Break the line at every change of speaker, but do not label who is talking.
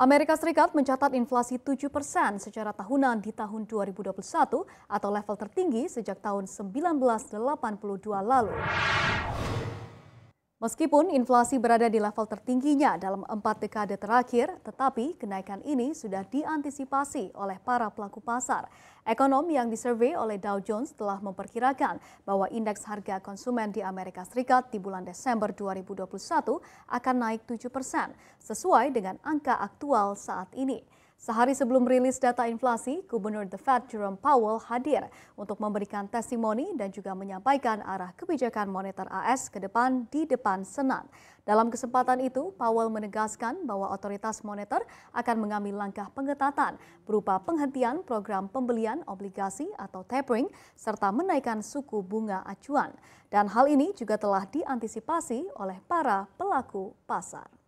Amerika Serikat mencatat inflasi 7 persen secara tahunan di tahun 2021 atau level tertinggi sejak tahun 1982 lalu. Meskipun inflasi berada di level tertingginya dalam empat dekade terakhir, tetapi kenaikan ini sudah diantisipasi oleh para pelaku pasar. Ekonom yang disurvei oleh Dow Jones telah memperkirakan bahwa indeks harga konsumen di Amerika Serikat di bulan Desember 2021 akan naik 7 persen, sesuai dengan angka aktual saat ini. Sehari sebelum rilis data inflasi, Gubernur The Fed Jerome Powell hadir untuk memberikan testimoni dan juga menyampaikan arah kebijakan moneter AS ke depan di depan Senat. Dalam kesempatan itu, Powell menegaskan bahwa otoritas moneter akan mengambil langkah pengetatan berupa penghentian program pembelian obligasi atau tapering serta menaikkan suku bunga acuan. Dan hal ini juga telah diantisipasi oleh para pelaku pasar.